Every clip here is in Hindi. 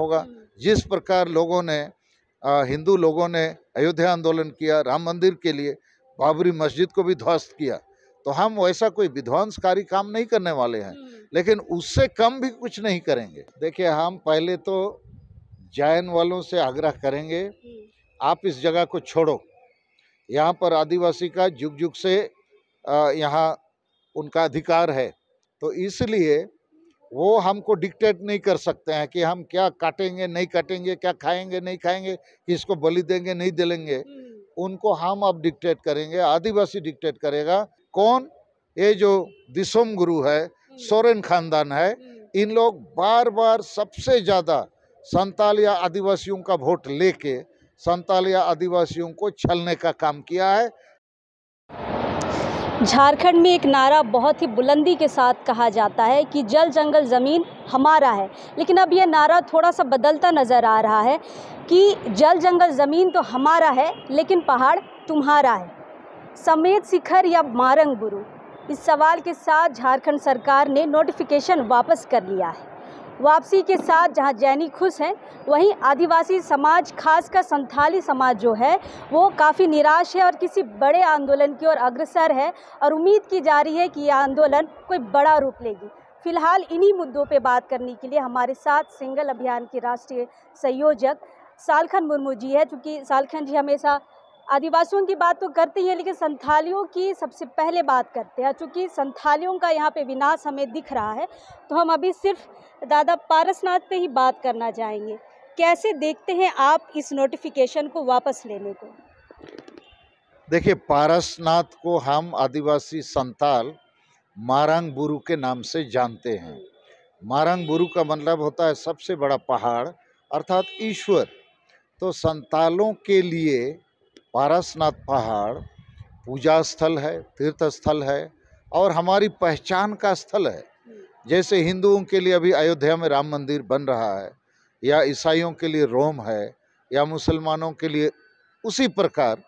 होगा जिस प्रकार लोगों ने हिंदू लोगों ने अयोध्या आंदोलन किया राम मंदिर के लिए बाबरी मस्जिद को भी ध्वस्त किया तो हम वैसा कोई विध्वंसकारी काम नहीं करने वाले हैं हम्म। लेकिन उससे कम भी कुछ नहीं करेंगे देखिए हम पहले तो जैन वालों से आग्रह करेंगे हम्म। आप इस जगह को छोड़ो यहाँ पर आदिवासी का जुग जुग से यहाँ उनका अधिकार है तो इसलिए वो हमको डिक्टेट नहीं कर सकते हैं कि हम क्या काटेंगे नहीं काटेंगे क्या खाएंगे नहीं खाएंगे किसको बलि देंगे नहीं दिलेंगे हम्म। उनको हम अब डिक्टेट करेंगे आदिवासी डिक्टेट करेगा कौन ये जो दिसोम गुरु है हम्म। सोरेन खानदान है हम्म। इन लोग बार बार सबसे ज़्यादा संताल या आदिवासियों का वोट लेके संताल या आदिवासियों को छलने का काम किया है झारखंड में एक नारा बहुत ही बुलंदी के साथ कहा जाता है कि जल जंगल ज़मीन हमारा है लेकिन अब यह नारा थोड़ा सा बदलता नज़र आ रहा है कि जल जंगल ज़मीन तो हमारा है लेकिन पहाड़ तुम्हारा है समेत शिखर या मारंग गुरु इस सवाल के साथ झारखंड सरकार ने नोटिफिकेशन वापस कर लिया है वापसी के साथ जहां जैनी खुश हैं वहीं आदिवासी समाज खासकर संथाली समाज जो है वो काफ़ी निराश है और किसी बड़े आंदोलन की ओर अग्रसर है और उम्मीद की जा रही है कि यह आंदोलन कोई बड़ा रूप लेगी फिलहाल इन्हीं मुद्दों पर बात करने के लिए हमारे साथ सिंगल अभियान के राष्ट्रीय संयोजक सालखन मुर्मू जी है चूँकि सालखन जी हमेशा आदिवासियों की बात तो करते ही है लेकिन संथालियों की सबसे पहले बात करते हैं चूँकि संथालियों का यहाँ पे विनाश हमें दिख रहा है तो हम अभी सिर्फ दादा पारसनाथ पे ही बात करना चाहेंगे कैसे देखते हैं आप इस नोटिफिकेशन को वापस लेने को देखिए पारसनाथ को हम आदिवासी संथाल मारंग बुरु के नाम से जानते हैं मारंग बुरु का मतलब होता है सबसे बड़ा पहाड़ अर्थात ईश्वर तो संतालों के लिए पारसनाथ पहाड़ पूजा स्थल है तीर्थ स्थल है और हमारी पहचान का स्थल है जैसे हिंदुओं के लिए अभी अयोध्या में राम मंदिर बन रहा है या ईसाइयों के लिए रोम है या मुसलमानों के लिए उसी प्रकार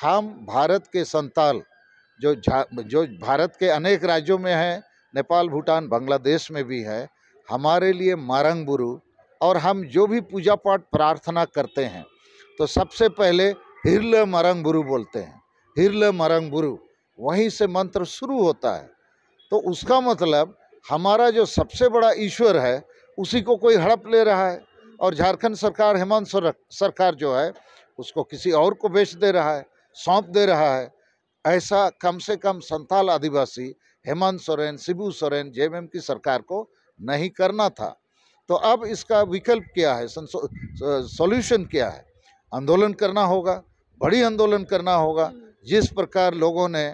हम भारत के संताल जो जो भारत के अनेक राज्यों में हैं नेपाल भूटान बांग्लादेश में भी है हमारे लिए मारंग और हम जो भी पूजा पाठ प्रार्थना करते हैं तो सबसे पहले हिरल मरंग बुरु बोलते हैं हिरल मरंग बुरु वहीं से मंत्र शुरू होता है तो उसका मतलब हमारा जो सबसे बड़ा ईश्वर है उसी को कोई हड़प ले रहा है और झारखंड सरकार हेमंत सरकार जो है उसको किसी और को बेच दे रहा है सौंप दे रहा है ऐसा कम से कम संथाल आदिवासी हेमंत सोरेन शिबू सोरेन जे की सरकार को नहीं करना था तो अब इसका विकल्प क्या है सॉल्यूशन क्या है आंदोलन करना होगा बड़ी आंदोलन करना होगा हम्म। जिस प्रकार लोगों ने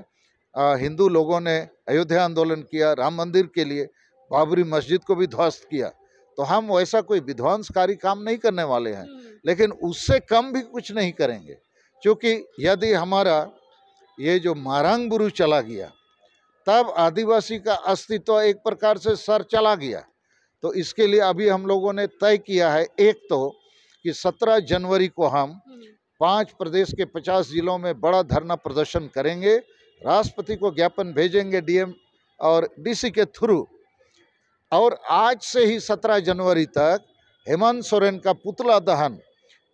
हिंदू लोगों ने अयोध्या आंदोलन किया राम मंदिर के लिए बाबरी मस्जिद को भी ध्वस्त किया तो हम वैसा कोई विध्वंसकारी काम नहीं करने वाले हैं हम्म। लेकिन उससे कम भी कुछ नहीं करेंगे क्योंकि यदि हमारा ये जो मारांग बुरु चला गया तब आदिवासी का अस्तित्व एक प्रकार से सर चला गया तो इसके लिए अभी हम लोगों ने तय किया है एक तो कि 17 जनवरी को हम हम्म। पांच प्रदेश के पचास जिलों में बड़ा धरना प्रदर्शन करेंगे राष्ट्रपति को ज्ञापन भेजेंगे डीएम और डीसी के थ्रू और आज से ही सत्रह जनवरी तक हेमंत सोरेन का पुतला दहन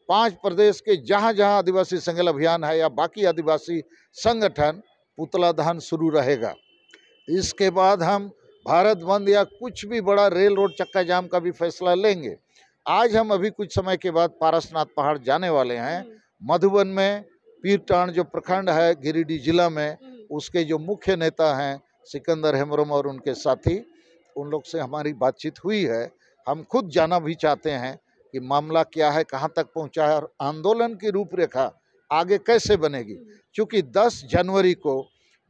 पांच प्रदेश के जहाँ जहाँ आदिवासी संगल अभियान है या बाकी आदिवासी संगठन पुतला दहन शुरू रहेगा इसके बाद हम भारत बंद या कुछ भी बड़ा रेल रोड चक्का जाम का भी फैसला लेंगे आज हम अभी कुछ समय के बाद पारसनाथ पहाड़ जाने वाले हैं मधुबन में पीरटान जो प्रखंड है गिरिडीह जिला में उसके जो मुख्य नेता हैं सिकंदर हेमरम और उनके साथी उन लोग से हमारी बातचीत हुई है हम खुद जाना भी चाहते हैं कि मामला क्या है कहाँ तक पहुँचा है और आंदोलन की रूपरेखा आगे कैसे बनेगी क्योंकि 10 जनवरी को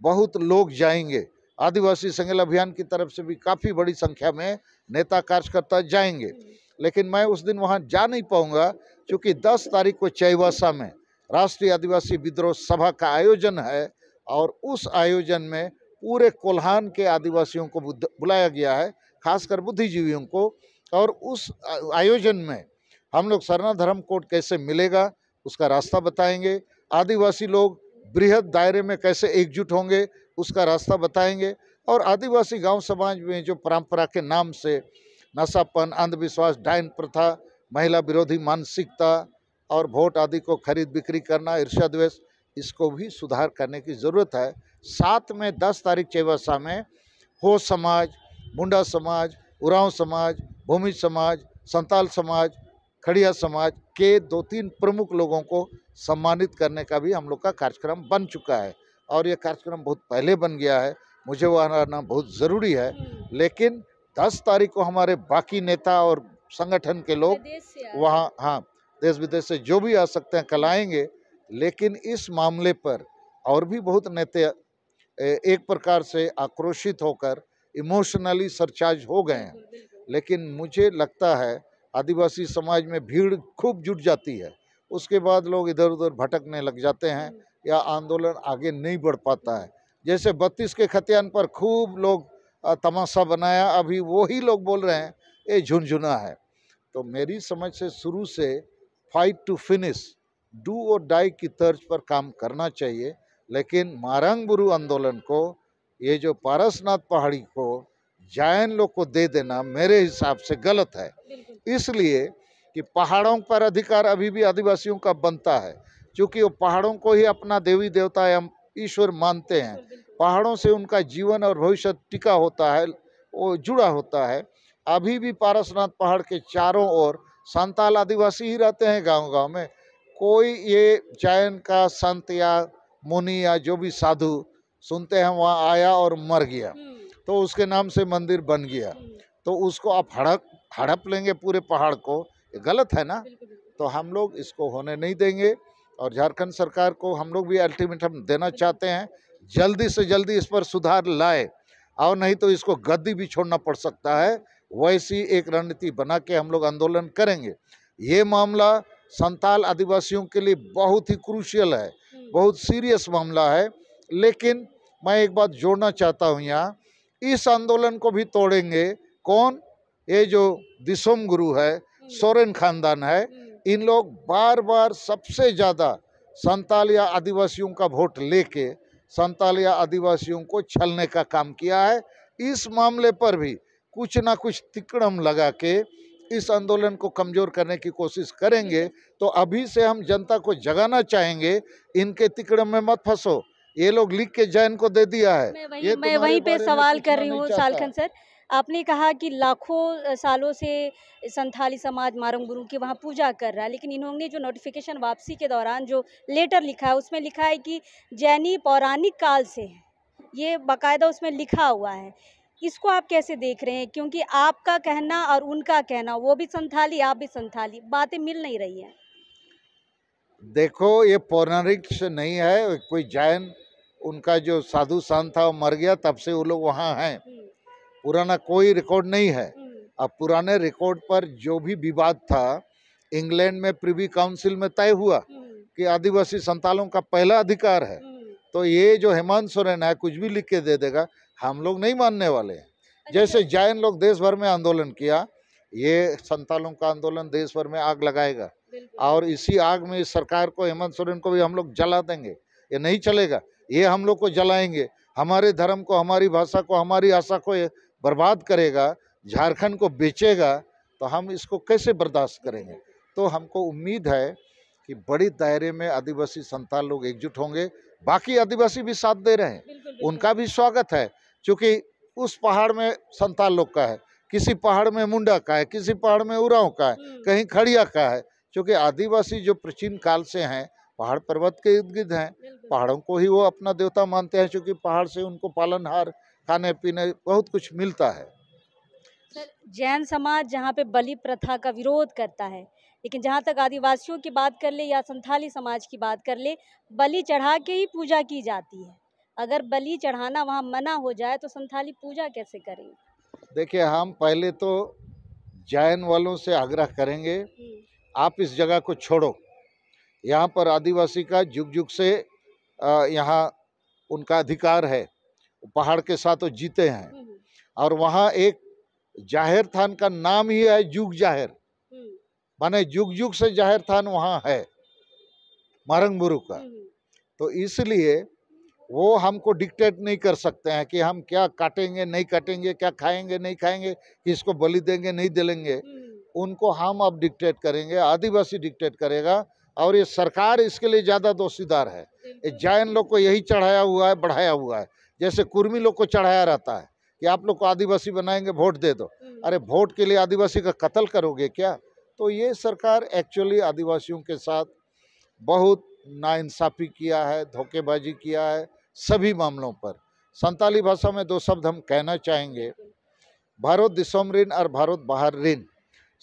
बहुत लोग जाएंगे आदिवासी संगल अभियान की तरफ से भी काफ़ी बड़ी संख्या में नेता कार्यकर्ता जाएंगे लेकिन मैं उस दिन वहाँ जा नहीं पाऊँगा चूँकि दस तारीख को चैवासा में राष्ट्रीय आदिवासी विद्रोह सभा का आयोजन है और उस आयोजन में पूरे कोल्हान के आदिवासियों को बुलाया गया है खासकर बुद्धिजीवियों को और उस आयोजन में हम लोग सरना धर्म कोड कैसे मिलेगा उसका रास्ता बताएंगे आदिवासी लोग बृहद दायरे में कैसे एकजुट होंगे उसका रास्ता बताएंगे और आदिवासी गांव समाज में जो परंपरा के नाम से नशापन अंधविश्वास डायन प्रथा महिला विरोधी मानसिकता और वोट आदि को खरीद बिक्री करना ईर्षा द्वेष इसको भी सुधार करने की ज़रूरत है साथ में दस तारीख चैवासा में हो समाज मुंडा समाज उरांव समाज भूमि समाज संताल समाज खड़िया समाज के दो तीन प्रमुख लोगों को सम्मानित करने का भी हम लोग का कार्यक्रम बन चुका है और यह कार्यक्रम बहुत पहले बन गया है मुझे वह आना बहुत ज़रूरी है हम्म। लेकिन 10 तारीख को हमारे बाकी नेता और संगठन के लोग वहाँ हाँ देश विदेश से जो भी आ सकते हैं कल आएंगे लेकिन इस मामले पर और भी बहुत नेता एक प्रकार से आक्रोशित होकर इमोशनली सरचार्ज हो गए हैं लेकिन मुझे लगता है आदिवासी समाज में भीड़ खूब जुट जाती है उसके बाद लोग इधर उधर भटकने लग जाते हैं हम्म। या आंदोलन आगे नहीं बढ़ पाता है जैसे बत्तीस के खतियान पर खूब लोग तमाशा बनाया अभी वो ही लोग बोल रहे हैं ये झुनझुना है तो मेरी समझ से शुरू से फाइट टू फिनिश डू और डाई की तर्ज पर काम करना चाहिए लेकिन मारंग बुरु आंदोलन को ये जो पारसनाथ पहाड़ी को जायन लोग को दे देना मेरे हिसाब से गलत है इसलिए कि पहाड़ों पर अधिकार अभी भी आदिवासियों का बनता है क्योंकि वो पहाड़ों को ही अपना देवी देवता या ईश्वर मानते हैं पहाड़ों से उनका जीवन और भविष्य टिका होता है वो जुड़ा होता है अभी भी पारसनाथ पहाड़ के चारों ओर संताल आदिवासी ही रहते हैं गांव गांव में कोई ये जैन का संत या मुनि या जो भी साधु सुनते हैं वहाँ आया और मर गया हम्म। तो उसके नाम से मंदिर बन गया हम्म। तो उसको आप हड़प हड़प लेंगे पूरे पहाड़ को ये गलत है ना तो हम लोग इसको होने नहीं देंगे और झारखंड सरकार को हम लोग भी अल्टीमेटम देना चाहते हैं जल्दी से जल्दी इस पर सुधार लाए और नहीं तो इसको गद्दी भी छोड़ना पड़ सकता है वैसी एक रणनीति बना के हम लोग आंदोलन करेंगे ये मामला संताल आदिवासियों के लिए बहुत ही क्रूशियल है हम्म। बहुत सीरियस मामला है लेकिन मैं एक बात जोड़ना चाहता हूँ यहाँ इस आंदोलन को भी तोड़ेंगे कौन ये जो दिसोम गुरु है हम्म। सोरेन खानदान है हम्म। इन लोग बार बार सबसे ज़्यादा संताल या आदिवासियों का वोट लेके संताल या आदिवासियों को छलने का काम किया है इस मामले पर भी कुछ ना कुछ तिकड़म लगा के इस आंदोलन को कमज़ोर करने की कोशिश करेंगे तो अभी से हम जनता को जगाना चाहेंगे इनके तिकड़म में मत फंसो ये लोग लिख के जैन को दे दिया है मैं वही, तो मैं पे सवाल कर रही हूँ सालखंड सर आपने कहा कि लाखों सालों से संथाली समाज मारंग गुरु की वहाँ पूजा कर रहा है लेकिन इन्होंने जो नोटिफिकेशन वापसी के दौरान जो लेटर लिखा है उसमें लिखा है कि जैनी पौराणिक काल से है ये बाकायदा उसमें लिखा हुआ है इसको आप कैसे देख रहे हैं क्योंकि आपका कहना और उनका कहना वो भी संथाली आप भी संथाली बातें मिल नहीं रही हैं देखो ये पौराणिक नहीं है कोई जैन उनका जो साधु संत था वो मर गया तब से वो लोग वहाँ हैं हम्म। पुराना कोई रिकॉर्ड नहीं है हम्म। अब पुराने रिकॉर्ड पर जो भी विवाद था इंग्लैंड में प्रिवी काउंसिल में तय हुआ हम्म। कि आदिवासी संतालों का पहला अधिकार है तो ये जो हेमंत सोरेन है कुछ भी लिख के दे देगा हम लोग नहीं मानने वाले अच्छा, जैसे अच्छा। जैन लोग देश भर में आंदोलन किया ये संतालों का आंदोलन देश भर में आग लगाएगा और इसी आग में इस सरकार को हेमंत सोरेन को भी हम लोग जला देंगे ये नहीं चलेगा ये हम लोग को जलाएंगे हमारे धर्म को हमारी भाषा को हमारी आशा को ये बर्बाद करेगा झारखंड को बेचेगा तो हम इसको कैसे बर्दाश्त करेंगे तो हमको उम्मीद है कि बड़ी दायरे में आदिवासी संताल लोग एकजुट होंगे बाकी आदिवासी भी साथ दे रहे हैं उनका भी स्वागत है चूँकि उस पहाड़ में संताल लोग का है किसी पहाड़ में मुंडा का है किसी पहाड़ में उराव का है हम्म। कहीं खड़िया का है चूँकि आदिवासी जो प्राचीन काल से हैं पहाड़ पर्वत के इर्द गिर्द हैं पहाड़ों को ही वो अपना देवता मानते हैं चूँकि पहाड़ से उनको पालनहार खाने पीने बहुत कुछ मिलता है जैन समाज जहाँ पे बलि प्रथा का विरोध करता है लेकिन जहाँ तक आदिवासियों की बात कर ले या संथाली समाज की बात कर ले बलि चढ़ा के ही पूजा की जाती है अगर बलि चढ़ाना वहाँ मना हो जाए तो संथाली पूजा कैसे करेंगे देखिए हम पहले तो जैन वालों से आग्रह करेंगे हम्म। आप इस जगह को छोड़ो यहाँ पर आदिवासी का जुग जुग से यहाँ उनका अधिकार है पहाड़ के साथ वो जीते हैं हम्म, हम्म। और वहाँ एक जाहिर थान का नाम ही है जुग जाहिर माने जुग जुग से जाहिर थान वहाँ है मारंगबुरु का तो इसलिए वो हमको डिक्टेट नहीं कर सकते हैं कि हम क्या काटेंगे नहीं काटेंगे क्या खाएंगे नहीं खाएंगे किसको बलि देंगे नहीं दिलेंगे हम्म। उनको हम अब डिक्टेट करेंगे आदिवासी डिक्टेट करेगा और ये सरकार इसके लिए ज़्यादा दोषीदार है ये जैन लोग को यही चढ़ाया हुआ है बढ़ाया हुआ है जैसे कुर्मी लोग को चढ़ाया रहता है कि आप लोग को आदिवासी बनाएंगे वोट दे दो हम्म। अरे वोट के लिए आदिवासी का कत्ल करोगे क्या तो ये सरकार एक्चुअली आदिवासियों के साथ बहुत नाइंसाफ़ी किया है धोखेबाजी किया है सभी मामलों पर संताली भाषा में दो शब्द हम कहना चाहेंगे भारत दिसम ऋण और भारत बाहर ऋण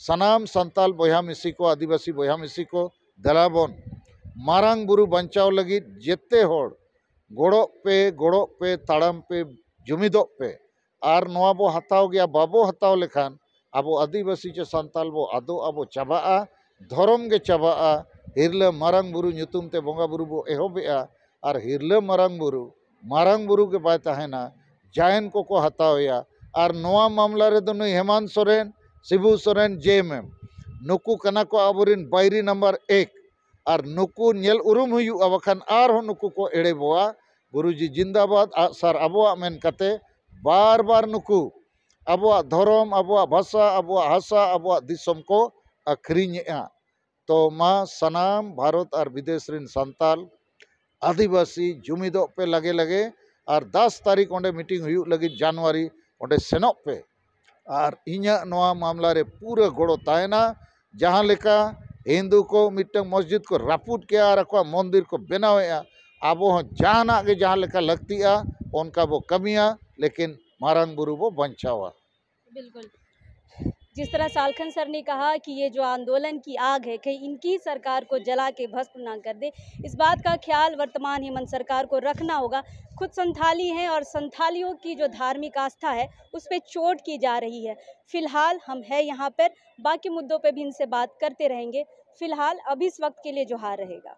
सनाम संताल बोयाम इसी को आदिवासी बोयाम इसी को दलाबन मारांग बुरु बचाव लगी जेते हड़ गड़ो पे गड़ो पे ताड़म पे जुमिद पे और नवा बो हताव गया बाबो हताव लेखान अब आदिवासी चे संताल बो आदो अब चाबा धरम गे चाबा हिरले मारांग बुरु नुतुम ते बंगा बुरु बो एहबे और हिरले मरांगबुरु बुरु के पाए जैन को को हतावया और नवा मामला रे दोनों तो हेमंत सोरेन शिबू सोरेन जे एम नुकु कना को अब बैरी नंबर एक और नुकु नेल उरुम हुयु अबखन आर को एड़े बोआ गुरुजी जिंदाबाद सर अब बार बार नुकु अब धरम अब भाषा अब हासा अब को अखरीने तो मा सनाम भारत और विदेश रिन संताल आदिवासी जुमिदोग पे लगे लगे और दस तारीख ओडे मीटिंग लगी जानुरी ओडे सेनोग पे और इन मामला रे पूरा गड़ो तायना जहाँ लेका हिंदू को मिट्ट मस्जिद को रापूद के मंदिर को बनावे अब जहाँ जहाँ लेका लगती आ उनका बो कमिया लेकिन मारंग बुरु बो बचावा बिल्कुल जिस तरह सालखन सर ने कहा कि ये जो आंदोलन की आग है कहीं इनकी सरकार को जला के भस्म ना कर दे इस बात का ख्याल वर्तमान हेमंत सरकार को रखना होगा खुद संथाली हैं और संथालियों की जो धार्मिक आस्था है उस पर चोट की जा रही है फ़िलहाल हम है यहाँ पर बाकी मुद्दों पर भी इनसे बात करते रहेंगे फ़िलहाल अब इस वक्त के लिए जोहार रहेगा